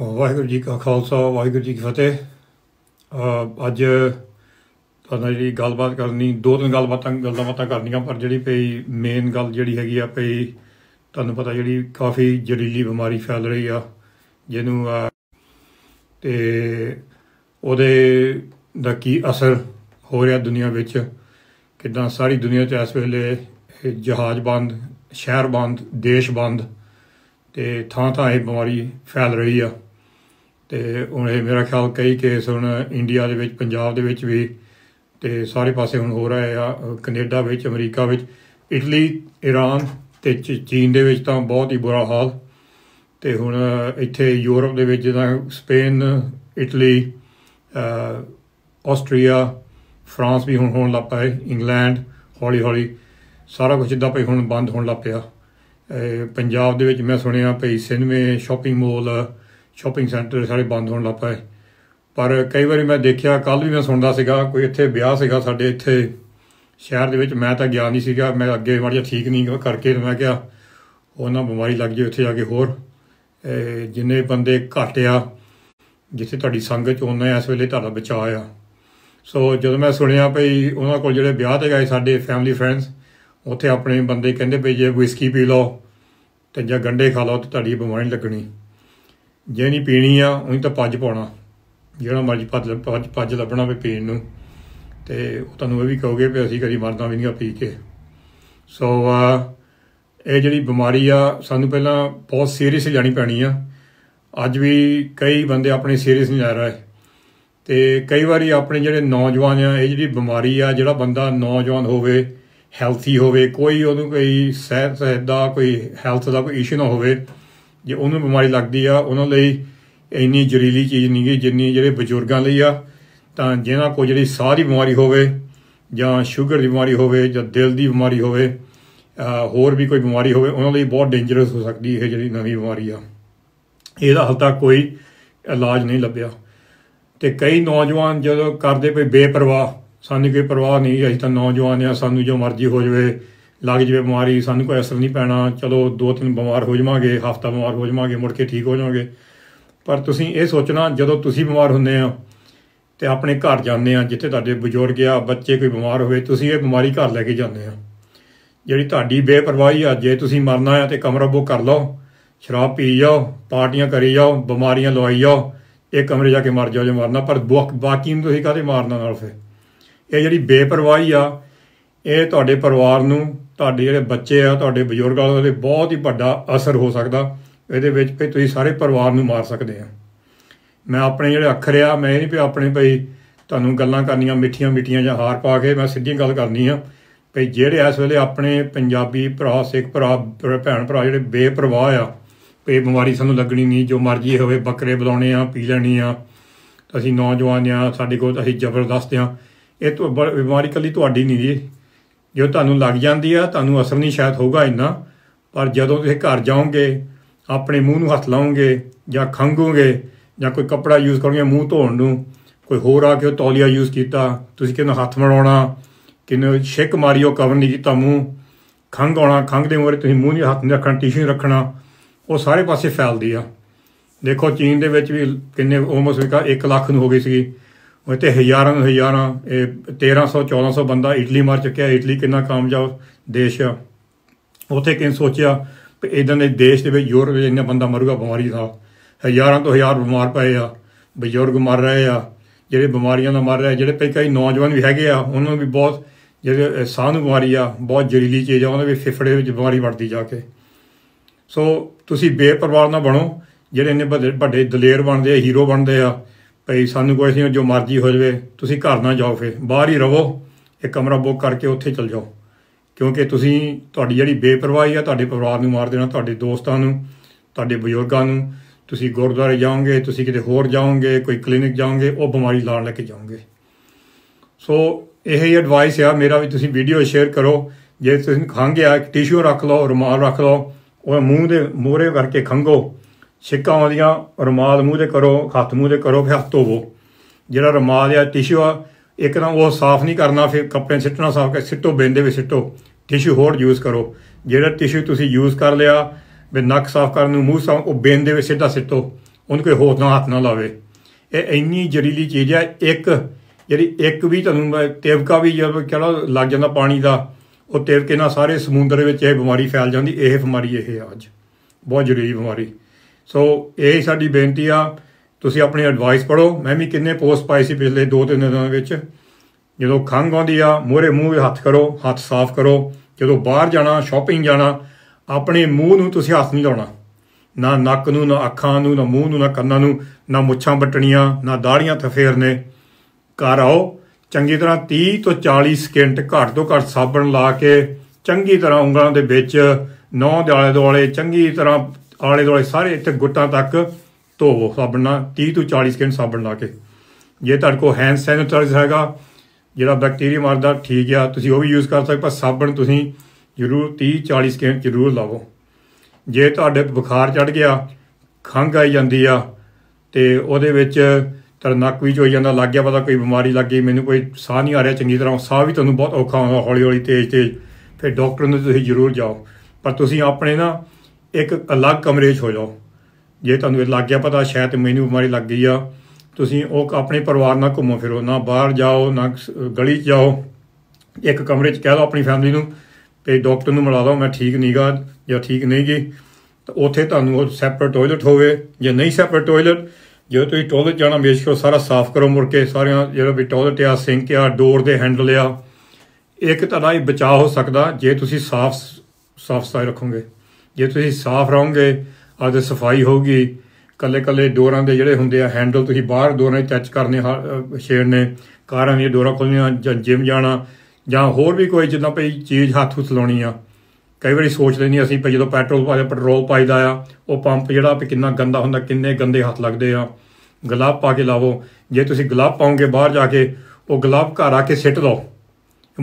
ਵਾਹਿਗੁਰੂ ਜੀ ਕਾ ਖਾਲਸਾ ਵਾਹਿਗੁਰੂ ਜੀ ਕੀ ਫਤਿਹ ਅੱਜ ਤੁਹਾਨੂੰ ਜਿਹੜੀ ਗੱਲਬਾਤ ਕਰਨੀ ਦੋ ਤਿੰਨ ਗੱਲਬਾਤਾਂ ਗੱਲਾਂ ਬਾਤਾਂ ਕਰਨੀਆਂ ਪਰ ਜਿਹੜੀ ਪਈ ਮੇਨ ਗੱਲ ਜਿਹੜੀ ਹੈਗੀ ਆ ਪਈ ਤੁਹਾਨੂੰ ਪਤਾ ਜਿਹੜੀ ਕਾਫੀ ਜ਼ਹਿਰੀਲੀ ਬਿਮਾਰੀ ਫੈਲ ਰਹੀ ਆ ਜਿਹਨੂੰ ਤੇ ਉਹਦੇ ਦਾ ਕੀ ਅਸਰ ਹੋ ਰਿਹਾ ਦੁਨੀਆ ਵਿੱਚ ਕਿਦਾਂ ਸਾਰੀ ਦੁਨੀਆ 'ਚ ਇਸ ਵੇਲੇ ਜਹਾਜ਼ ਬੰਦ ਸ਼ਹਿਰ ਬੰਦ ਦੇਸ਼ ਬੰਦ ਤੇ ਥਾਂ ਥਾਂ ਇਹ ਬਿਮਾਰੀ ਫੈਲ ਰਹੀ ਆ ਤੇ ਹੁਣ ਇਹ ਮੇਰਾ ਖਿਆਲ ਕਈ ਕੇਸ ਹੁਣ ਇੰਡੀਆ ਦੇ ਵਿੱਚ ਪੰਜਾਬ ਦੇ ਵਿੱਚ ਵੀ ਤੇ ਸਾਰੇ ਪਾਸੇ ਹੁਣ ਹੋ ਰਿਹਾ ਆ ਕੈਨੇਡਾ ਵਿੱਚ ਅਮਰੀਕਾ ਵਿੱਚ ਇਟਲੀ ਈਰਾਨ ਤੇ ਚੀਨ ਦੇ ਵਿੱਚ ਤਾਂ ਬਹੁਤ ਹੀ ਬੁਰਾ ਹਾਲ ਤੇ ਹੁਣ ਇੱਥੇ ਯੂਰਪ ਦੇ ਵਿੱਚ ਜਿਦਾ ਸਪੇਨ ਇਟਲੀ ਆਸਟਰੀਆ ਫਰਾਂਸ ਵੀ ਹੁਣ ਹੋਣ ਲੱਗ ਇੰਗਲੈਂਡ ਹੌਲੀ ਹੌਲੀ ਸਾਰਾ ਕੁਝ ਇਦਾਂ ਪਈ ਹੁਣ ਬੰਦ ਹੋਣ ਲੱਪਿਆ ਪੰਜਾਬ ਦੇ ਵਿੱਚ ਮੈਂ ਸੁਣਿਆ ਪਈ ਸਿਨੇਮੇ ਸ਼ਾਪਿੰਗ ਮਾਲ ਸ਼ਾਪਿੰਗ ਸੈਂਟਰ ਸਾਰੇ ਬੰਦ ਹੋਣ ਲੱਗ ਪਏ ਪਰ ਕਈ ਵਾਰੀ ਮੈਂ ਦੇਖਿਆ ਕੱਲ ਵੀ ਮੈਂ ਸੁਣਦਾ ਸੀਗਾ ਕੋਈ ਇੱਥੇ ਵਿਆਹ ਸੀਗਾ ਸਾਡੇ ਇੱਥੇ ਸ਼ਹਿਰ ਦੇ ਵਿੱਚ ਮੈਂ ਤਾਂ ਗਿਆ ਨਹੀਂ ਸੀਗਾ ਮੈਂ ਅੱਗੇ ਮੜਿਆ ਠੀਕ ਨਹੀਂ ਕਰਕੇ ਮੈਂ ਕਿਹਾ ਉਹਨਾਂ ਬਿਮਾਰੀ ਲੱਗ ਜੇ ਉੱਥੇ ਜਾ ਕੇ ਹੋਰ ਜਿੰਨੇ ਬੰਦੇ ਘਟਿਆ ਜਿੱਥੇ ਤੁਹਾਡੀ ਸੰਗਤ ਚ ਉਹਨਾਂ ਇਸ ਵੇਲੇ ਤੁਹਾਡਾ ਬਚਾਅ ਆ ਸੋ ਜਦੋਂ ਮੈਂ ਸੁਣਿਆ ਭਈ ਉਹਨਾਂ ਕੋਲ ਜਿਹੜੇ ਵਿਆਹ ਤੇ ਗਏ ਸਾਡੇ ਫੈਮਿਲੀ ਫਰੈਂਡਸ ਉੱਥੇ ਆਪਣੇ ਬੰਦੇ ਕਹਿੰਦੇ ਭਈ ਜੇ ਵਿਸਕੀ ਪੀ ਲਓ ਤੇ ਜਾਂ ਗੰਡੇ ਖਾ ਲਓ ਤੇ ਤੁਹਾਡੀ ਬਿਮਾਰੀ ਲੱਗਣੀ ਜੇ ਨਹੀਂ ਪੀਣੀ ਆ ਉਹੀ ਤਾਂ ਪੱਜ ਪਾਉਣਾ ਜਿਹੜਾ ਮਰਜੀ ਪੱਜ ਪੱਜ ਲੱਭਣਾ ਵੀ ਪੀਣ ਨੂੰ ਤੇ ਉਹ ਤੁਹਾਨੂੰ ਇਹ ਵੀ ਕਹੋਗੇ ਵੀ ਅਸੀਂ ਕਦੀ ਮਰਦਾ ਵੀ ਨਹੀਂ ਆ ਪੀ ਕੇ ਸੋ ਇਹ ਜਿਹੜੀ ਬਿਮਾਰੀ ਆ ਸਾਨੂੰ ਪਹਿਲਾਂ ਬਹੁਤ ਸੀਰੀਅਸ ਲੈਣੀ ਪੈਣੀ ਆ ਅੱਜ ਵੀ ਕਈ ਬੰਦੇ ਆਪਣੇ ਸੀਰੀਅਸ ਨਹੀਂ ਲੈ ਰਹੇ ਤੇ ਕਈ ਵਾਰੀ ਆਪਣੇ ਜਿਹੜੇ ਨੌਜਵਾਨ ਆ ਇਹ ਜਿਹੜੀ ਬਿਮਾਰੀ ਆ ਜਿਹੜਾ ਬੰਦਾ ਨੌਜਵਾਨ ਹੋਵੇ ਹੈਲਥੀ ਹੋਵੇ ਕੋਈ ਉਹਨੂੰ ਕੋਈ ਸਿਹਤ ਦਾ ਕੋਈ ਹੈਲਥ ਦਾ ਕੋਈ ਇਸ਼ੂ ਨਾ ਹੋਵੇ ਜੇ ਉਹਨੂੰ ਬਿਮਾਰੀ ਲੱਗਦੀ ਆ ਉਹਨਾਂ ਲਈ ਇੰਨੀ ਜ਼ਰੀਲੀ ਚੀਜ਼ ਨਹੀਂ ਗਈ ਜਿੰਨੀ ਜਿਹੜੇ ਬਜ਼ੁਰਗਾਂ ਲਈ ਆ ਤਾਂ ਜਿਹਨਾਂ ਕੋ ਜਿਹੜੀ ਸਾਰੀ ਬਿਮਾਰੀ ਹੋਵੇ ਜਾਂ ਸ਼ੂਗਰ ਦੀ ਬਿਮਾਰੀ ਹੋਵੇ ਜਾਂ ਦਿਲ ਦੀ ਬਿਮਾਰੀ ਹੋਵੇ ਹੋਰ ਵੀ ਕੋਈ ਬਿਮਾਰੀ ਹੋਵੇ ਉਹਨਾਂ ਲਈ ਬਹੁਤ ਡੇਂਜਰਸ ਹੋ ਸਕਦੀ ਇਹ ਜਿਹੜੀ ਨਵੀਂ ਬਿਮਾਰੀ ਆ ਇਹਦਾ ਹਾਲ ਤੱਕ ਕੋਈ ਇਲਾਜ ਨਹੀਂ ਲੱਭਿਆ ਤੇ ਕਈ ਨੌਜਵਾਨ ਜਦੋਂ ਕਰਦੇ ਕੋਈ ਬੇਪਰਵਾਹ ਸਾਨੂੰ ਕੋਈ ਪਰਵਾਹ ਨਹੀਂ ਅਸੀਂ ਤਾਂ ਨੌਜਵਾਨ ਆ ਸਾਨੂੰ ਜੋ ਮਰਜ਼ੀ ਹੋ ਜਾਵੇ ਲੱਗ ਜਵੇ ਬਿਮਾਰੀ ਸਾਨੂੰ ਕੋਈ ਅਸਰ ਨਹੀਂ ਪੈਣਾ ਚਲੋ ਦੋ ਤਿੰਨ ਬਿਮਾਰ ਹੋ ਜਾਵਾਂਗੇ ਹਫਤਾ ਬਿਮਾਰ ਹੋ ਜਾਵਾਂਗੇ ਮੁੜ ਕੇ ਠੀਕ ਹੋ ਜਾਵਾਂਗੇ ਪਰ ਤੁਸੀਂ ਇਹ ਸੋਚਣਾ ਜਦੋਂ ਤੁਸੀਂ ਬਿਮਾਰ ਹੁੰਦੇ ਆ ਤੇ ਆਪਣੇ ਘਰ ਜਾਂਦੇ ਆ ਜਿੱਥੇ ਤੁਹਾਡੇ ਬਜ਼ੁਰਗ ਆ ਬੱਚੇ ਕੋਈ ਬਿਮਾਰ ਹੋਵੇ ਤੁਸੀਂ ਇਹ ਬਿਮਾਰੀ ਘਰ ਲੈ ਕੇ ਜਾਂਦੇ ਆ ਜਿਹੜੀ ਤੁਹਾਡੀ ਬੇਪਰਵਾਹੀ ਆ ਜੇ ਤੁਸੀਂ ਮਰਨਾ ਆ ਤੇ ਕਮਰਾ ਬੁੱਕ ਕਰ ਲਓ ਸ਼ਰਾਬ ਪੀ ਜਾਓ ਪਾਰਟੀਆਂ ਕਰੀ ਜਾਓ ਬਿਮਾਰੀਆਂ ਲਵਾਈ ਜਾਓ ਇਹ ਕਮਰੇ ਜਾ ਕੇ ਮਰ ਜਾਓ ਜੇ ਮਰਨਾ ਪਰ ਬਾਕੀ ਨੂੰ ਤੁਸੀਂ ਕਾਹਦੇ ਮਾਰਨਾ ਨਾਲ ਫੇ ਇਹ ਜਿਹੜੀ ਬੇਪਰਵਾਹੀ ਆ ਇਹ ਤੁਹਾਡੇ ਪਰਿਵਾਰ ਨੂੰ ਤੁਹਾਡੇ ਜਿਹੜੇ ਬੱਚੇ ਆ ਤੁਹਾਡੇ ਬਜ਼ੁਰਗਾਂ ਦਾ ਬਹੁਤ ਹੀ ਵੱਡਾ ਅਸਰ ਹੋ ਸਕਦਾ ਇਹਦੇ ਵਿੱਚ ਵੀ ਤੁਸੀਂ ਸਾਰੇ ਪਰਿਵਾਰ ਨੂੰ ਮਾਰ ਸਕਦੇ ਆ ਮੈਂ ਆਪਣੇ ਜਿਹੜੇ ਅੱਖਰ ਆ ਮੈਂ ਇਹ ਨਹੀਂ ਵੀ ਆਪਣੇ ਭਈ ਤੁਹਾਨੂੰ ਗੱਲਾਂ ਕਰਨੀਆਂ ਮਿੱਠੀਆਂ ਮਿੱਠੀਆਂ ਜਾਂ ਹਾਰ ਪਾ ਕੇ ਮੈਂ ਸਿੱਧੀ ਗੱਲ ਕਰਨੀ ਆ ਭਈ ਜਿਹੜੇ ਇਸ ਵੇਲੇ ਆਪਣੇ ਪੰਜਾਬੀ ਭਰਾ ਸਿੱਖ ਭਰਾ ਭੈਣ ਭਰਾ ਜਿਹੜੇ ਬੇਪਰਵਾਹ ਆ ਭਈ ਬਿਮਾਰੀ ਸਾਨੂੰ ਲੱਗਣੀ ਨਹੀਂ ਜੋ ਮਰਜ਼ੀ ਹੋਵੇ ਬੱਕਰੇ ਬੁਲਾਉਣੇ ਆ ਪੀ ਲੈਣੀ ਆ ਅਸੀਂ ਨੌਜਵਾਨ ਆ ਸਾਡੇ ਕੋਲ ਅਸੀਂ ਜ਼ਬਰਦਸਤ ਆ ਇਹ ਤੋਂ ਬਿਮਾਰੀ ਕੱਲੀ ਤੁਹਾਡੀ ਨਹੀਂ ਜੀ ਜੋ ਤੁਹਾਨੂੰ ਲੱਗ ਜਾਂਦੀ ਆ ਤੁਹਾਨੂੰ ਅਸਰ ਨਹੀਂ ਸ਼ਾਇਦ ਹੋਊਗਾ ਇੰਨਾ ਪਰ ਜਦੋਂ ਤੁਸੀਂ ਘਰ ਜਾਓਗੇ ਆਪਣੇ ਮੂੰਹ ਨੂੰ ਹੱਥ ਲਾਓਗੇ ਜਾਂ ਖੰਗੋਗੇ ਜਾਂ ਕੋਈ ਕੱਪੜਾ ਯੂਜ਼ ਕਰੋਗੇ ਮੂੰਹ ਧੋਣ ਨੂੰ ਕੋਈ ਹੋਰ ਆ ਕੇ ਉਹ ਤੌਲੀਆ ਯੂਜ਼ ਕੀਤਾ ਤੁਸੀਂ ਕਿਹਨੂੰ ਹੱਥ ਮੜਾਉਣਾ ਕਿਹਨੂੰ ਛਿੱਕ ਮਾਰੀਓ ਕਵਰ ਨਹੀਂ ਕੀਤਾ ਮੂੰਹ ਖੰਗੋਣਾ ਖੰਗਦੇ ਹੋਰੇ ਤੁਸੀਂ ਮੂੰਹ ਨਹੀਂ ਹੱਥ ਨਹੀਂ ਰੱਖਣਾ ਟਿਸ਼ੂ ਰੱਖਣਾ ਉਹ ਸਾਰੇ ਪਾਸੇ ਫੈਲਦੀ ਆ ਦੇਖੋ ਚੀਨ ਦੇ ਵਿੱਚ ਵੀ ਕਿੰਨੇ ਆਲਮੋਸਟ 1 ਲੱਖ ਨੂੰ ਹੋ ਗਈ ਸੀ ਉਹ ਤੇ ਹਜ਼ਾਰਾਂ ਨੂੰ ਹਜ਼ਾਰਾਂ ਇਹ 1300 1400 ਬੰਦਾ ਇਟਲੀ ਮਰ ਚੁੱਕਿਆ ਇਟਲੀ ਕਿੰਨਾ ਕਾਮਯਾਬ ਦੇਸ਼ ਆ ਉਥੇ ਕਿਨ ਸੋਚਿਆ ਕਿ ਇਦਾਂ ਦੇ ਦੇਸ਼ ਦੇ ਵਿੱਚ ਯੂਰਪ ਵਿੱਚ ਇੰਨਾ ਬੰਦਾ ਮਰੂਗਾ ਬਿਮਾਰੀ ਦਾ ਹਜ਼ਾਰਾਂ ਤੋਂ ਹਜ਼ਾਰ ਬਿਮਾਰ ਪਏ ਆ ਬਜ਼ੁਰਗ ਮਰ ਰਹੇ ਆ ਜਿਹੜੇ ਬਿਮਾਰੀਆਂ ਦਾ ਮਰ ਰਹੇ ਜਿਹੜੇ ਕਈ ਕਈ ਨੌਜਵਾਨ ਵੀ ਹੈਗੇ ਆ ਉਹਨਾਂ ਨੂੰ ਵੀ ਬਹੁਤ ਜਿਹੜੇ ਸਾਹ ਨੂੰ ਬਿਮਾਰੀ ਆ ਬਹੁਤ ਜ਼ਹਿਰੀਲੀ ਚੀਜ਼ ਆ ਉਹਨਾਂ ਦੇ ਫਿਫੜੇ ਵਿੱਚ ਬਿਮਾਰੀ ਵੱਧਦੀ ਜਾ ਕੇ ਸੋ ਤੁਸੀਂ ਬੇਪਰਵਾਹ ਨਾ ਬਣੋ ਜਿਹੜੇ ਇੰਨੇ ਵੱਡੇ ਦਲੇਰ ਬਣਦੇ ਆ ਹੀਰੋ ਬਣਦੇ ਆ ਭਈ ਸਾਨੂੰ ਕੋਈ ਨਹੀਂ ਜੋ ਮਰਜ਼ੀ ਹੋ ਜਾਵੇ ਤੁਸੀਂ ਘਰ ਨਾ ਜਾਓ ਫੇ ਬਾਹਰ ਹੀ ਰਹੋ ਇੱਕ ਕਮਰਾ ਬੁੱਕ ਕਰਕੇ ਉੱਥੇ ਚਲ ਜਾਓ ਕਿਉਂਕਿ ਤੁਸੀਂ ਤੁਹਾਡੀ ਜਿਹੜੀ ਬੇਪਰਵਾਹੀ ਆ ਤੁਹਾਡੇ ਪਰਿਵਾਰ ਨੂੰ ਮਾਰ ਦੇਣਾ ਤੁਹਾਡੇ ਦੋਸਤਾਂ ਨੂੰ ਤੁਹਾਡੇ ਬਜ਼ੁਰਗਾਂ ਨੂੰ ਤੁਸੀਂ ਗੁਰਦੁਆਰੇ ਜਾਓਗੇ ਤੁਸੀਂ ਕਿਤੇ ਹੋਰ ਜਾਓਗੇ ਕੋਈ ਕਲੀਨਿਕ ਜਾਓਗੇ ਉਹ ਬਿਮਾਰੀ ਲਾਣ ਲੈ ਕੇ ਜਾਓਗੇ ਸੋ ਇਹ ਹੀ ਐਡਵਾਈਸ ਆ ਮੇਰਾ ਵੀ ਤੁਸੀਂ ਵੀਡੀਓ ਸ਼ੇਅਰ ਕਰੋ ਜੇ ਤੁਸੀਂ ਖਾਂਗੇ ਆ ਟਿਸ਼ੂ ਰੱਖ ਲਓ ਰੁਮਾਲ ਰੱਖ ਲਓ ਉਹ ਮੂੰਹ ਦੇ ਮੋਰੇ ਕਰਕੇ ਖੰਗੋ ਛਿੱਕਾਂ ਵਾਲੀਆਂ ਰੁਮਾਲ ਮੂੰਹ ਤੇ ਕਰੋ ਹੱਥ ਮੂੰਹ ਤੇ ਕਰੋ ਫਿਰ ਹੱਥ ਧੋਵੋ ਜਿਹੜਾ ਰੁਮਾਲ ਜਾਂ ਟਿਸ਼ੂ ਆ ਇੱਕ ਤਾਂ ਉਹ ਸਾਫ਼ ਨਹੀਂ ਕਰਨਾ ਫਿਰ ਕੱਪੜੇ ਸਿੱਟਣਾ ਸਾਫ਼ ਕਰ ਸਿੱਟੋ ਦੇ ਵਿੱਚ ਸਿੱਟੋ ਟਿਸ਼ੂ ਹੋਰ ਯੂਜ਼ ਕਰੋ ਜਿਹੜਾ ਟਿਸ਼ੂ ਤੁਸੀਂ ਯੂਜ਼ ਕਰ ਲਿਆ ਵੀ ਨੱਕ ਸਾਫ਼ ਕਰਨ ਨੂੰ ਮੂੰਹ ਸਾਫ਼ ਉਹ ਦੇ ਵਿੱਚ ਸਿੱਧਾ ਸਿੱਟੋ ਉਹਨੂੰ ਕੋਈ ਹੋਰ ਨਾ ਹੱਥ ਨਾ ਲਾਵੇ ਇਹ ਇੰਨੀ ਜ਼ਰੀਲੀ ਚੀਜ਼ ਹੈ ਇੱਕ ਜਿਹੜੀ ਇੱਕ ਵੀ ਤੁਹਾਨੂੰ ਤੇਵਕਾ ਵੀ ਜਦੋਂ ਕਿਹੜਾ ਲੱਗ ਜਾਂਦਾ ਪਾਣੀ ਦਾ ਉਹ ਤੇਵਕੇ ਨਾਲ ਸਾਰੇ ਸਮੁੰਦਰ ਵਿੱਚ ਇਹ ਬਿਮਾਰੀ ਫੈਲ ਜਾਂਦੀ ਇਹ ਬਿਮਾਰੀ ਇਹ ਆ ਅੱਜ ਬਹੁਤ ਜ਼ਰੂਰੀ ਬਿਮਾਰੀ ਸੋ ਇਹ ਸਾਡੀ ਬੇਨਤੀ ਆ ਤੁਸੀਂ ਆਪਣੀ ਐਡਵਾਈਸ ਪੜੋ ਮੈਂ ਵੀ ਕਿੰਨੇ ਪੋਸਟ ਪਾਈ ਸੀ ਪਿਛਲੇ 2-3 ਦਿਨਾਂ ਵਿੱਚ ਜਦੋਂ ਖੰਗ ਆਉਂਦੀ ਆ ਮੋਰੇ ਮੂੰਹ ਵੀ ਹੱਥ ਕਰੋ ਹੱਥ ਸਾਫ਼ ਕਰੋ ਜਦੋਂ ਬਾਹਰ ਜਾਣਾ ਸ਼ਾਪਿੰਗ ਜਾਣਾ ਆਪਣੇ ਮੂੰਹ ਨੂੰ ਤੁਸੀਂ ਹੱਥ ਨਹੀਂ ਲਾਉਣਾ ਨਾ ਨੱਕ ਨੂੰ ਨਾ ਅੱਖਾਂ ਨੂੰ ਨਾ ਮੂੰਹ ਨੂੰ ਨਾ ਕੰਨਾਂ ਨੂੰ ਨਾ ਮੁੱਛਾਂ ਬਟਣੀਆਂ ਨਾ ਦਾੜੀਆਂ ਨੇ ਘਰ ਆਓ ਚੰਗੀ ਤਰ੍ਹਾਂ 30 ਤੋਂ 40 ਸਕਿੰਟ ਘੱਟ ਤੋਂ ਘੱਟ ਸਾਬਣ ਲਾ ਕੇ ਚੰਗੀ ਤਰ੍ਹਾਂ ਉਂਗਲਾਂ ਦੇ ਵਿੱਚ ਨੌ ਦੇ ਆਲੇ ਦੁਆਲੇ ਚੰਗੀ ਤਰ੍ਹਾਂ ਆਲੇ ਦੁਆਲੇ ਸਾਰੇ ਇੱਥੇ ਗੁੱਟਾਂ ਤੱਕ ਧੋਵੋ ਸਾਬਣ ਨਾਲ 30 ਤੋਂ 40 ਸਕਿੰਟ ਸਾਬਣ ਲਾ ਕੇ ਜੇ ਤੁਹਾਡੇ ਕੋਲ ਹੈਂਡ ਸੈਨੀਟਾਈਜ਼ਰ ਹੈਗਾ ਜਿਹੜਾ ਬੈਕਟੀਰੀਆ ਮਾਰਦਾ ਠੀਕ ਆ ਤੁਸੀਂ ਉਹ ਵੀ ਯੂਜ਼ ਕਰ ਸਕਦੇ ਪਰ ਸਾਬਣ ਤੁਸੀਂ ਜ਼ਰੂਰ 30 40 ਸਕਿੰਟ ਜ਼ਰੂਰ ਲਾਵੋ ਜੇ ਤੁਹਾਡੇ ਬੁਖਾਰ ਚੜ ਗਿਆ ਖੰਗ ਆਈ ਜਾਂਦੀ ਆ ਤੇ ਉਹਦੇ ਵਿੱਚ ਤਰ ਨੱਕ ਵਿੱਚ ਹੋ ਜਾਂਦਾ ਲੱਗ ਗਿਆ ਪਤਾ ਕੋਈ ਬਿਮਾਰੀ ਲੱਗ ਗਈ ਮੈਨੂੰ ਕੋਈ ਸਾਹ ਨਹੀਂ ਆ ਰਿਹਾ ਚੰਗੀ ਤਰ੍ਹਾਂ ਸਾਹ ਵੀ ਤੁਹਾਨੂੰ ਬਹੁਤ ਔਖਾ ਆਉਂਦਾ ਹੌਲੀ ਹੌਲੀ ਤੇਜ਼ ਤੇਜ਼ ਫਿਰ ਡਾਕਟਰ ਨੂੰ ਤੁਸੀਂ ਜ਼ਰੂਰ ਜਾਓ ਪਰ ਤੁਸੀਂ ਆਪਣੇ ਨਾ ਇੱਕ ਅਲੱਗ ਕਮਰੇ 'ਚ ਹੋ ਜਾਓ ਜੇ ਤੁਹਾਨੂੰ ਇਹ ਲੱਗ ਗਿਆ ਪਤਾ ਸ਼ਾਇਦ ਮੈਨੂੰ ਬਿਮਾਰੀ ਲੱਗ ਗਈ ਆ ਤੁਸੀਂ ਉਹ ਆਪਣੇ ਪਰਿਵਾਰ ਨਾਲ ਘੁੰਮੋ ਫਿਰੋ ਨਾ ਬਾਹਰ ਜਾਓ ਨਾ ਗਲੀ 'ਚ ਜਾਓ ਇੱਕ ਕਮਰੇ 'ਚ ਕਹਿ ਲਓ ਆਪਣੀ ਫੈਮਿਲੀ ਨੂੰ ਤੇ ਡਾਕਟਰ ਨੂੰ ਮਿਲਾ ਲਓ ਮੈਂ ਠੀਕ ਨਹੀਂਗਾ ਜਾਂ ਠੀਕ ਨਹੀਂ ਗਈ ਤਾਂ ਉੱਥੇ ਤੁਹਾਨੂੰ ਉਹ ਸੈਪਰੇਟ ਟਾਇਲਟ ਹੋਵੇ ਜੇ ਨਹੀਂ ਸੈਪਰੇਟ ਟਾਇਲਟ ਜੇ ਤੁਸੀਂ ਟਾਇਲਟ ਜਾਣਾ ਮੇਸ਼ ਕੋ ਸਾਰਾ ਸਾਫ਼ ਕਰੋ ਮੁੜ ਕੇ ਸਾਰਿਆਂ ਜਿਹੜਾ ਵੀ ਟਾਇਲਟ ਆ ਸਿੰਕ ਆ ਡੋਰ ਦੇ ਹੈਂਡਲ ਆ ਇੱਕ ਤਰ੍ਹਾਂ ਹੀ ਬਚਾਅ ਹੋ ਸਕਦਾ ਜੇ ਤੁਸੀਂ ਸਾਫ਼ ਸਾਫ਼ ਸਾਈ ਰੱਖੋਗੇ ਜੇ ਤੁਸੀਂ ਸਾਫ਼ ਰਹੋਗੇ ਆਦੇ ਸਫਾਈ ਹੋਊਗੀ ਕੱਲੇ ਕੱਲੇ ਡੋਰਾਂ ਦੇ ਜਿਹੜੇ ਹੁੰਦੇ ਆ ਹੈਂਡਲ ਤੁਸੀਂ ਬਾਹਰ ਡੋਰਾਂ ਟੱਚ ਕਰਨੇ ਨੇ ਕਾਰਾਂ ਦੀਆਂ ਡੋਰਾਂ ਖੋਲਣੀਆਂ ਜਾਂ ਜਿਮ ਜਾਣਾ ਜਾਂ ਹੋਰ ਵੀ ਕੋਈ ਜਿੱਦਾਂ ਭਈ ਚੀਜ਼ ਹੱਥ ਉਸ ਲਾਉਣੀ ਆ ਕਈ ਵਾਰੀ ਸੋਚ ਲੈਣੀ ਅਸੀਂ ਭਈ ਜਦੋਂ ਪੈਟਰੋਲ ਪਾਇਆ ਪੈਟਰੋਲ ਪਾਈਦਾ ਆ ਉਹ ਪੰਪ ਜਿਹੜਾ ਵੀ ਕਿੰਨਾ ਗੰਦਾ ਹੁੰਦਾ ਕਿੰਨੇ ਗੰਦੇ ਹੱਥ ਲੱਗਦੇ ਆ ਗਲਾਬ ਪਾ ਕੇ ਲਾਵੋ ਜੇ ਤੁਸੀਂ ਗਲਾਬ ਪਾਉਂਗੇ ਬਾਹਰ ਜਾ ਕੇ ਉਹ ਗਲਾਬ ਘਰ ਆ ਕੇ ਸਿੱਟ ਲਓ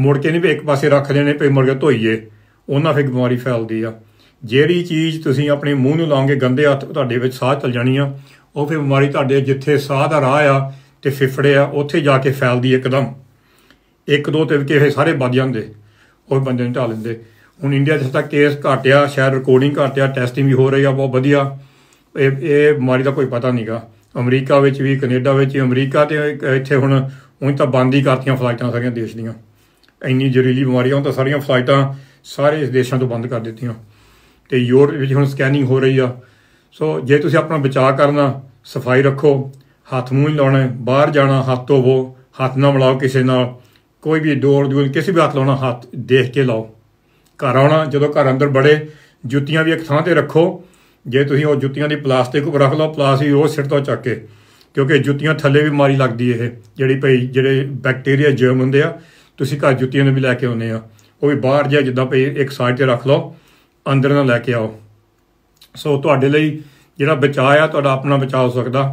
ਮੁੜ ਕੇ ਨਹੀਂ ਵੀ ਇੱਕ ਪਾਸੇ ਰੱਖ ਲੈਣੇ ਭਈ ਮੁੜ ਕੇ ਧੋਈਏ ਉਹਨਾਂ ਫਿਰ ਬਿਮਾਰੀ ਫੈਲਦੀ ਆ ਜਿਹੜੀ ਚੀਜ਼ ਤੁਸੀਂ ਆਪਣੇ ਮੂੰਹ ਨੂੰ ਲਾਉਂਗੇ ਗੰਦੇ ਹੱਥ ਤੁਹਾਡੇ ਵਿੱਚ ਸਾਹ ਚਲ ਜਾਣੀ ਆ ਉਹ ਫਿਰ ਬਿਮਾਰੀ ਤੁਹਾਡੇ ਜਿੱਥੇ ਸਾਹ ਦਾ ਰਾਹ ਆ ਤੇ ਫਿਫੜੇ ਆ ਉੱਥੇ ਜਾ ਕੇ ਫੈਲਦੀ ਇੱਕਦਮ ਇੱਕ ਦੋ ਤੇ ਕੇ ਇਹ ਸਾਰੇ ਵੱਜ ਜਾਂਦੇ ਉਹ ਬੰਦੇ ਨੂੰ ਢਾ ਲੈਂਦੇ ਹੁਣ ਇੰਡੀਆ 'ਚ ਤੱਕ ਕੇਸ ਘਟਿਆ ਸ਼ਾਇਦ ਰਿਕਾਰਡਿੰਗ ਘਟਿਆ ਟੈਸਟਿੰਗ ਵੀ ਹੋ ਰਹੀ ਆ ਬਹੁਤ ਵਧੀਆ ਇਹ ਇਹ ਬਿਮਾਰੀ ਦਾ ਕੋਈ ਪਤਾ ਨਹੀਂਗਾ ਅਮਰੀਕਾ ਵਿੱਚ ਵੀ ਕੈਨੇਡਾ ਵਿੱਚ ਅਮਰੀਕਾ ਤੇ ਇੱਥੇ ਹੁਣ ਉਹ ਤਾਂ ਬੰਦ ਹੀ ਕਰਤੀਆਂ ਫਲਾਈਟਾਂ ਸਾਰੀਆਂ ਦੇਸ਼ ਦੀਆਂ ਇੰਨੀ ਜ਼ਰੀਲੀ ਬਿਮਾਰੀਆਂ ਹੁਣ ਤਾਂ ਸਾਰੀਆਂ ਫਲਾਈਟਾਂ ਸਾਰੇ ਦੇਸ਼ਾਂ ਤੋਂ ਬੰਦ ਕਰ ਦਿੱਤੀਆਂ ਤੇ ਯੂਰ ਵਿੱਚ ਹੁਣ ਸਕੈਨਿੰਗ ਹੋ ਰਹੀ ਆ ਸੋ ਜੇ ਤੁਸੀਂ ਆਪਣਾ ਬਚਾਅ ਕਰਨਾ ਸਫਾਈ ਰੱਖੋ ਹੱਥ ਮੂੰਹ ਨਹੀਂ ਲਾਉਣਾ ਬਾਹਰ ਜਾਣਾ ਹੱਥ ਧੋਵੋ ਹੱਥ ਨਾ ਮਿਲਾਓ ਕਿਸੇ ਨਾਲ ਕੋਈ ਵੀ ਡੋਰ ਦੂਰ ਕਿਸੇ ਵੀ ਹੱਥ ਲਾਉਣਾ ਹੱਥ ਦੇਖ ਕੇ ਲਾਓ ਘਰ ਆਉਣਾ ਜਦੋਂ ਘਰ ਅੰਦਰ ਬੜੇ ਜੁੱਤੀਆਂ ਵੀ ਇੱਕ ਥਾਂ ਤੇ ਰੱਖੋ ਜੇ ਤੁਸੀਂ ਉਹ ਜੁੱਤੀਆਂ ਦੀ ਪਲਾਸਟਿਕ ਉੱਪਰ ਰੱਖ ਲਓ ਪਲਾਸਟਿਕ ਉਹ ਸਿਰ ਤੋਂ ਚੱਕ ਕੇ ਕਿਉਂਕਿ ਜੁੱਤੀਆਂ ਥੱਲੇ ਵੀ ਮਾਰੀ ਲੱਗਦੀ ਇਹ ਜਿਹੜੀ ਭਈ ਜਿਹੜੇ ਬੈਕਟੀਰੀਆ ਜਰਮ ਹੁੰਦੇ ਆ ਤੁਸੀਂ ਘਰ ਜੁੱਤੀਆਂ ਨੂੰ ਵੀ ਲੈ ਕੇ ਆਉਨੇ ਆ ਉਹ ਵੀ ਬਾਹਰ ਜਾਂ ਜਿੱਦਾਂ ਭਈ ਇੱਕ ਸਾਈਡ ਤੇ ਰੱਖ ਲਓ ਅੰਦਰ ਨਾ ਲੈ ਕੇ ਆਓ ਸੋ ਤੁਹਾਡੇ ਲਈ ਜਿਹੜਾ ਬਚਾਅ ਆ ਤੁਹਾਡਾ ਆਪਣਾ ਬਚਾਅ ਹੋ ਸਕਦਾ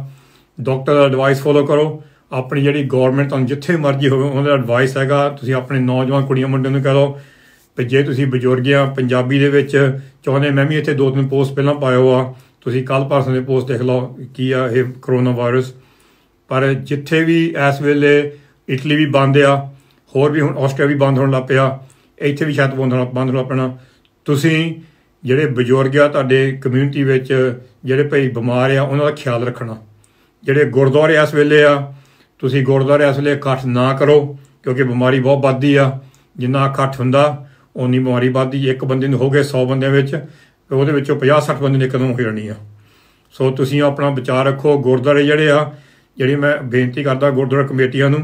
ਡਾਕਟਰ ਦਾ ਐਡਵਾਈਸ ਫੋਲੋ ਕਰੋ ਆਪਣੀ ਜਿਹੜੀ ਗਵਰਨਮੈਂਟ ਤੁਹਾਨੂੰ ਜਿੱਥੇ ਮਰਜ਼ੀ ਹੋਵੇ ਉਹਨਾਂ ਦਾ ਐਡਵਾਈਸ ਹੈਗਾ ਤੁਸੀਂ ਆਪਣੇ ਨੌਜਵਾਨ ਕੁੜੀਆਂ ਮੁੰਡਿਆਂ ਨੂੰ ਕਹੋ ਤੇ ਜੇ ਤੁਸੀਂ ਬਜ਼ੁਰਗ ਆ ਪੰਜਾਬੀ ਦੇ ਵਿੱਚ ਚਾਹੁੰਦੇ ਮੈਂ ਵੀ ਇੱਥੇ ਦੋ ਤਿੰਨ ਪੋਸਟ ਪਹਿਲਾਂ ਪਾਇਓ ਆ ਤੁਸੀਂ ਕੱਲ ਪਰਸੋਂ ਦੇ ਪੋਸਟ ਦੇਖ ਲਓ ਕੀ ਆ ਇਹ ਕਰੋਨਾ ਵਾਇਰਸ ਪਰ ਜਿੱਥੇ ਵੀ ਇਸ ਵੇਲੇ ਇਟਲੀ ਵੀ ਬੰਦ ਆ ਹੋਰ ਵੀ ਹੁਣ ਆਸਟ੍ਰੇਲੀਆ ਵੀ ਬੰਦ ਹੋਣ ਲੱਗ ਪਿਆ ਇੱਥੇ ਵੀ ਸ਼ਾਇਦ ਬੰਦ ਹੋਣਾ ਬੰਦ ਹੋਣਾ ਪੈਣਾ ਤੁਸੀਂ ਜਿਹੜੇ ਬਜ਼ੁਰਗ ਆ ਤੁਹਾਡੇ ਕਮਿਊਨਿਟੀ ਵਿੱਚ ਜਿਹੜੇ ਭਈ ਬਿਮਾਰ ਆ ਉਹਨਾਂ ਦਾ ਖਿਆਲ ਰੱਖਣਾ ਜਿਹੜੇ ਗੁਰਦੁਆਰੇ ਇਸ ਵੇਲੇ ਆ ਤੁਸੀਂ ਗੁਰਦੁਆਰੇ ਇਸ ਵੇਲੇ ਇਕੱਠ ਨਾ ਕਰੋ ਕਿਉਂਕਿ ਬਿਮਾਰੀ ਬਹੁਤ ਵੱਧਦੀ ਆ ਜਿੰਨਾ ਇਕੱਠ ਹੁੰਦਾ ਉਨੀ ਬਿਮਾਰੀ ਵੱਧਦੀ ਇੱਕ ਬੰਦੇ ਨੂੰ ਹੋ ਗਏ 100 ਬੰਦਿਆਂ ਵਿੱਚ ਤੇ ਉਹਦੇ ਵਿੱਚੋਂ 50 60 ਬੰਦੇ ਨੇ ਕਦੋਂ ਹੋਣੀ ਆ ਸੋ ਤੁਸੀਂ ਆਪਣਾ ਵਿਚਾਰ ਰੱਖੋ ਗੁਰਦੁਆਰੇ ਜਿਹੜੇ ਆ ਜਿਹੜੀ ਮੈਂ ਬੇਨਤੀ ਕਰਦਾ ਗੁਰਦੁਆਰਾ ਕਮੇਟੀਆਂ ਨੂੰ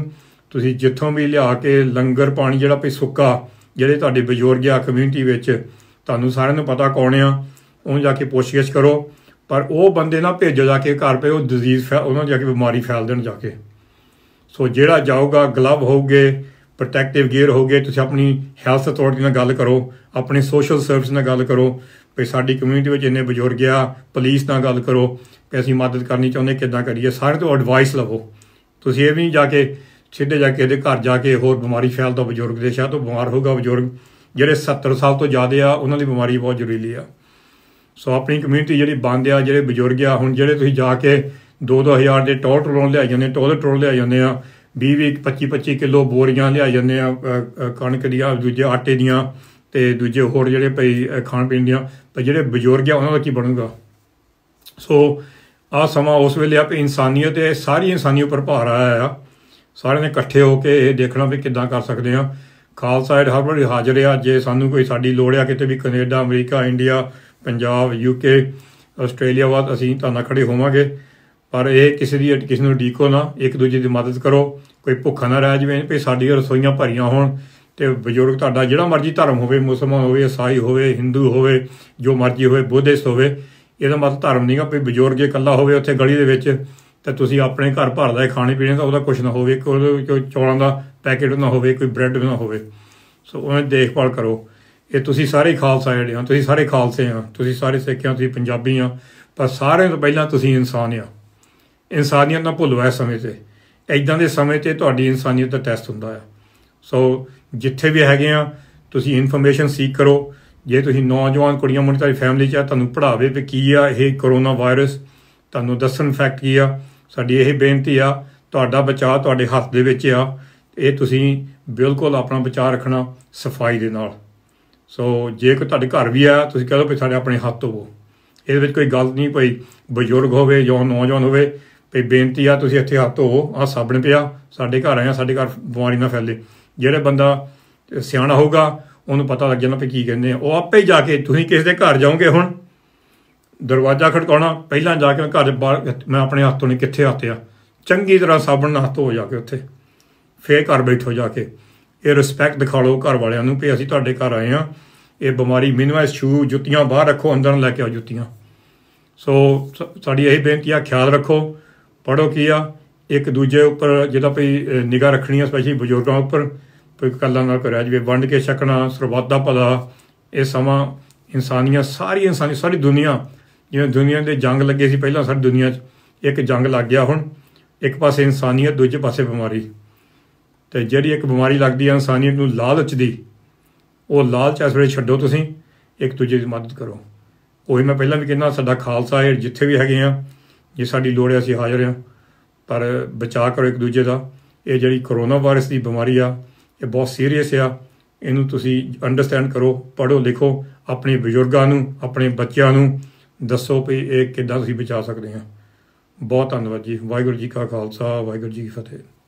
ਤੁਸੀਂ ਜਿੱਥੋਂ ਵੀ ਲਿਆ ਕੇ ਲੰਗਰ ਪਾਣੀ ਜਿਹੜਾ ਭਈ ਸੁੱਕਾ ਜਿਹੜੇ ਤੁਹਾਡੇ ਬਜ਼ੁਰਗ ਆ ਕਮਿਊਨਿਟੀ ਵਿੱਚ ਤੁਹਾਨੂੰ ਸਾਰਿਆਂ ਨੂੰ ਪਤਾ ਕੌਣ ਆ ਉਹ ਜਾ ਕੇ ਪੁੱਛਗਿੱਛ ਕਰੋ ਪਰ ਉਹ ਬੰਦੇ ਨਾ ਭੇਜੋ ਜਾ ਕੇ ਘਰ ਪਏ ਉਹ ਡਿਜ਼ੀਜ਼ ਉਹਨਾਂ ਜਾ ਕੇ ਬਿਮਾਰੀ ਫੈਲ ਦੇਣ ਜਾ ਕੇ ਸੋ ਜਿਹੜਾ ਜਾਊਗਾ ਗਲਵ ਹੋਊਗੇ ਪ੍ਰੋਟੈਕਟਿਵ ਗੇਅਰ ਹੋਗੇ ਤੁਸੀਂ ਆਪਣੀ ਹੈਲਥ ਅਥਾਰਟੀ ਨਾਲ ਗੱਲ ਕਰੋ ਆਪਣੇ ਸੋਸ਼ਲ ਸਰਵਿਸ ਨਾਲ ਗੱਲ ਕਰੋ ਵੀ ਸਾਡੀ ਕਮਿਊਨਿਟੀ ਵਿੱਚ ਇੰਨੇ ਬਜ਼ੁਰਗ ਆ ਪੁਲਿਸ ਨਾਲ ਗੱਲ ਕਰੋ ਕਿ ਅਸੀਂ ਮਦਦ ਕਰਨੀ ਚਾਹੁੰਦੇ ਕਿੱਦਾਂ ਕਰੀਏ ਸਾਰੇ ਤੋਂ ਐਡਵਾਈਸ ਲਵੋ ਤੁਸੀਂ ਇਹ ਵੀ ਜਾ ਕੇ ਸਿੱਧੇ ਜਾ ਕੇ ਇਹਦੇ ਘਰ ਜਾ ਕੇ ਹੋਰ ਬਿਮਾਰੀ ਫੈਲ ਤੋਂ ਬਜ਼ੁਰਗ ਦੇ ਸ਼ਾਹ ਤੋਂ ਬਿਮਾਰ ਹੋਗਾ ਬਜ਼ੁਰਗ ਜਿਹੜੇ 70 ਸਾਲ ਤੋਂ ਜ਼ਿਆਦਾ ਆ ਉਹਨਾਂ ਦੀ ਬਿਮਾਰੀ ਬਹੁਤ ਜ਼ਰੂਰੀ ਆ ਸੋ ਆਪਣੀ ਕਮਿਊਨਿਟੀ ਜਿਹੜੀ ਬੰਦ ਆ ਜਿਹੜੇ ਬਜ਼ੁਰਗ ਆ ਹੁਣ ਜਿਹੜੇ ਤੁਸੀਂ ਜਾ ਕੇ 2-2000 ਦੇ ਟੋਲ ਟੋਲ ਲਿਆ ਜਾਂਦੇ ਟੋਲ ਟੋਲ ਲਿਆ ਜਾਂਦੇ ਆ 20 25-25 ਕਿਲੋ ਬੋਰੀਆਂ ਲਿਆ ਜਾਂਦੇ ਆ ਕਣਕ ਦੀਆਂ ਦੂਜੇ ਆਟੇ ਦੀਆਂ ਤੇ ਦੂਜੇ ਹੋਰ ਜਿਹੜੇ ਪਈ ਖਾਣ ਪੀਣ ਦੀਆਂ ਪਰ ਜਿਹੜੇ ਬਜ਼ੁਰਗ ਆ ਉਹਨਾਂ ਦਾ ਕੀ ਬਣੂਗਾ ਸੋ ਆ ਸਮਾਂ ਉਸ ਵੇਲੇ ਆਪੇ ਇਨਸਾਨੀਅਤ ਤੇ ਸਾਰੀ ਇਨਸਾਨੀਅਤ ਉੱਪਰ ਭਾਰ ਆਇਆ ਆ ਸਾਰਿਆਂ ਨੇ ਇਕੱਠੇ ਹੋ ਕੇ ਇਹ ਦੇਖਣਾ ਵੀ ਕਿੱਦਾਂ ਕਰ ਸਕਦੇ ਆ ਖਾਲਸਾ ਐਡ ਹਰ ਵਾਰੀ ਹਾਜ਼ਰ ਆ ਜੇ ਸਾਨੂੰ ਕੋਈ ਸਾਡੀ ਲੋੜ ਆ ਕਿਤੇ ਵੀ Canada America India Punjab UK Australia ਬਾਅਦ ਅਸੀਂ ਤਾਂ ਖੜੇ ਹੋਵਾਂਗੇ ਪਰ ਇਹ ਕਿਸੇ ਦੀ ਕਿਸੇ ਨੂੰ ਡੀਕੋ ਨਾ ਇੱਕ ਦੂਜੇ ਦੀ ਮਦਦ ਕਰੋ ਕੋਈ ਭੁੱਖਾ ਨਾ ਰਹਿ ਜਵੇ ਭਈ ਸਾਡੀਆਂ ਰਸੋਈਆਂ ਭਰੀਆਂ ਹੋਣ ਤੇ ਬਜ਼ੁਰਗ ਤੁਹਾਡਾ ਜਿਹੜਾ ਮਰਜ਼ੀ ਧਰਮ ਹੋਵੇ ਮੁਸਲਮਾਨ ਹੋਵੇ ਈਸਾਈ ਹੋਵੇ ਹਿੰਦੂ ਹੋਵੇ ਜੋ ਮਰਜ਼ੀ ਹੋਵੇ ਬੁੱਧਿਸਟ ਹੋਵੇ ਇਹਦਾ ਮਤਲਬ ਧਰਮ ਨਹੀਂਗਾ ਭਈ ਬਜ਼ੁਰਗ ਜੇ ਇਕੱਲਾ ਹੋਵੇ ਉੱਥੇ ਗਲੀ ਦੇ ਵਿੱਚ ਤੇ ਤੁਸੀਂ ਆਪਣੇ ਘਰ ਭਰਦਾ ਖਾਣੇ ਪੀਣੇ ਦਾ ਉਹਦਾ ਕੁਝ ਨਾ ਹੋਵੇ ਕੋਈ ਚੌਲਾਂ ਦਾ ਪੈਕੇਟ ਨਾ ਹੋਵੇ ਕੋਈ ਬ੍ਰੈਡ ਨਾ ਹੋਵੇ ਸੋ ਉਹਨਾਂ ਦੀ ਦੇਖਭਾਲ ਕਰੋ ਇਹ ਤੁਸੀਂ ਸਾਰੇ ਖਾਲਸਾ ਜਿਹੜੇ ਹੋ ਤੁਸੀਂ ਸਾਰੇ ਖਾਲਸੇ ਆ ਤੁਸੀਂ ਸਾਰੇ ਸਿੱਖ ਤੁਸੀਂ ਪੰਜਾਬੀ ਆ ਪਰ ਸਾਰਿਆਂ ਤੋਂ ਪਹਿਲਾਂ ਤੁਸੀਂ ਇਨਸਾਨ ਆ ਇਨਸਾਨੀਅਤ ਨਾ ਭੁੱਲੋ ਇਸ ਸਮੇਂ ਤੇ ਐਦਾਂ ਦੇ ਸਮੇਂ ਤੇ ਤੁਹਾਡੀ ਇਨਸਾਨੀਅਤ ਦਾ ਟੈਸਟ ਹੁੰਦਾ ਆ ਸੋ ਜਿੱਥੇ ਵੀ ਹੈਗੇ ਆ ਤੁਸੀਂ ਇਨਫੋਰਮੇਸ਼ਨ ਸੀਕ ਕਰੋ ਜੇ ਤੁਸੀਂ ਨੌਜਵਾਨ ਕੁੜੀਆਂ ਮੁੰਡੇ ਤੁਹਾਡੀ ਫੈਮਿਲੀ ਚ ਤੁਹਾਨੂੰ ਪੜਾਵੇ ਵੀ ਕੀ ਆ ਇਹ ਕਰੋਨਾ ਵਾਇਰਸ ਤੁਹਾਨੂੰ ਦੱਸਣ ਫੈਕਟ ਕੀ ਆ ਸਾਡੀ ਇਹ ਬੇਨਤੀ ਆ ਤੁਹਾਡਾ ਬਚਾਅ ਤੁਹਾਡੇ ਹੱਥ ਦੇ ਵਿੱਚ ਆ ਇਹ ਤੁਸੀਂ ਬਿਲਕੁਲ ਆਪਣਾ ਵਿਚਾਰ ਰੱਖਣਾ ਸਫਾਈ ਦੇ ਨਾਲ ਸੋ ਜੇ ਕੋ ਤੁਹਾਡੇ ਘਰ ਵੀ ਆ ਤੁਸੀਂ ਕਹੋ ਵੀ ਸਾਡੇ ਆਪਣੇ ਹੱਥ ਧੋਵੋ ਇਹਦੇ ਵਿੱਚ ਕੋਈ ਗਲਤ ਨਹੀਂ ਭਈ ਬਜ਼ੁਰਗ ਹੋਵੇ ਜਾਂ ਨੌਜਵਾਨ ਹੋਵੇ ਭਈ ਬੇਨਤੀ ਆ ਤੁਸੀਂ ਇੱਥੇ ਹੱਥ ਧੋਵੋ ਆ ਸਾਬਣ ਪਿਆ ਸਾਡੇ ਘਰ ਆਇਆ ਸਾਡੇ ਘਰ ਬਿਮਾਰੀ ਨਾ ਫੈਲੇ ਜਿਹੜੇ ਬੰਦਾ ਸਿਆਣਾ ਹੋਊਗਾ ਉਹਨੂੰ ਪਤਾ ਲੱਗ ਜਾਣਾ ਵੀ ਕੀ ਕਹਿੰਦੇ ਆ ਉਹ ਆਪੇ ਹੀ ਜਾ ਕੇ ਤੁਸੀਂ ਕਿਸ ਦੇ ਘਰ ਜਾਓਗੇ ਹੁਣ ਦਰਵਾਜ਼ਾ ਖੜਕਾਉਣਾ ਪਹਿਲਾਂ ਜਾ ਕੇ ਘਰ ਮੈਂ ਆਪਣੇ ਹੱਥੋਂ ਨਹੀਂ ਕਿੱਥੇ ਹੱਥਿਆ ਚੰਗੀ ਤਰ੍ਹਾਂ ਸਾਬਣ ਨਾਲ ਧੋ ਜਾ ਕੇ ਉੱਥੇ ਫੇਰ ਘਰ ਬੈਠੋ ਜਾ ਕੇ ਇਹ ਰਿਸਪੈਕਟ ਦਿਖਾ ਲਓ ਘਰ ਵਾਲਿਆਂ ਨੂੰ ਵੀ ਅਸੀਂ ਤੁਹਾਡੇ ਘਰ ਆਏ ਆ ਇਹ ਬਿਮਾਰੀ ਮਿਨਿਮਾਈਜ਼ ਸ਼ੂ ਜੁੱਤੀਆਂ ਬਾਹਰ ਰੱਖੋ ਅੰਦਰ ਲੈ ਕੇ ਆਓ ਜੁੱਤੀਆਂ ਸੋ ਸਾਡੀ ਇਹ ਬੇਨਤੀ ਆ ਖਿਆਲ ਰੱਖੋ ਪੜੋ ਕੀ ਆ ਇੱਕ ਦੂਜੇ ਉੱਪਰ ਜਿਹਦਾ ਵੀ ਨਿਗਾਹ ਰੱਖਣੀ ਆ ਸਪੈਸ਼ਲੀ ਬਜ਼ੁਰਗਾਂ ਉੱਪਰ ਕੋਈ ਕੱਲਾ ਨਾ ਕਰਿਆ ਜਿਵੇਂ ਵੰਡ ਕੇ ਛਕਣਾ ਸਰਬੱਤ ਦਾ ਭਲਾ ਇਹ ਸਮਾਂ ਇਨਸਾਨੀਆਂ ਸਾਰੀ ਇਨਸਾਨੀ ਸਾਰੀ ਦੁਨੀਆ ਜਿਵੇਂ ਦੁਨੀਆ ਦੇ ਜੰਗ ਲੱਗੇ ਸੀ ਪਹਿਲਾਂ ਸਾਰੀ ਦੁਨੀਆ 'ਚ ਇੱਕ ਜੰਗ ਲੱਗ ਗਿਆ ਹੁਣ ਇੱਕ ਪਾਸੇ ਇਨਸਾਨੀਅਤ ਦੂਜੇ ਪਾਸੇ ਬਿਮਾਰੀ ਤੇ ਜਿਹੜੀ ਇੱਕ ਬਿਮਾਰੀ ਲੱਗਦੀ ਹੈ ਇਨਸਾਨੀਅਤ ਨੂੰ ਲਾਲਚ ਦੀ ਉਹ ਲਾਲਚ ਇਸ ਵੇਲੇ ਛੱਡੋ ਤੁਸੀਂ ਇੱਕ ਦੂਜੇ ਦੀ ਮਦਦ ਕਰੋ ਉਹੀ ਮੈਂ ਪਹਿਲਾਂ ਵੀ ਕਹਿੰਦਾ ਸਾਡਾ ਖਾਲਸਾ ਹੈ ਜਿੱਥੇ ਵੀ ਹੈਗੇ ਆ ਜੇ ਸਾਡੀ ਲੋੜ ਹੈ ਅਸੀਂ ਹਾਜ਼ਰ ਹਾਂ ਪਰ ਬਚਾ ਕਰੋ ਇੱਕ ਦੂਜੇ ਦਾ ਇਹ ਜਿਹੜੀ ਕਰੋਨਾ ਵਾਇਰਸ ਦੀ ਬਿਮਾਰੀ ਆ ਇਹ ਬਹੁਤ ਸੀਰੀਅਸ ਆ ਇਹਨੂੰ ਤੁਸੀਂ ਅੰਡਰਸਟੈਂਡ ਕਰੋ ਪੜੋ ਲਿਖੋ ਆਪਣੇ ਬਜ਼ੁਰਗਾਂ ਨੂੰ ਆਪਣੇ ਬੱਚਿਆਂ ਨੂੰ ਦੱਸੋ ਵੀ ਇਹ ਕਿੱਦਾਂ ਤੁਸੀਂ ਬਚਾ ਸਕਦੇ ਆ ਬਹੁਤ ਧੰਨਵਾਦ ਜੀ ਵਾਹਿਗੁਰੂ ਜੀ ਕਾ ਖਾਲਸਾ ਵਾਹਿਗੁਰੂ ਜੀ ਕੀ ਫਤਿਹ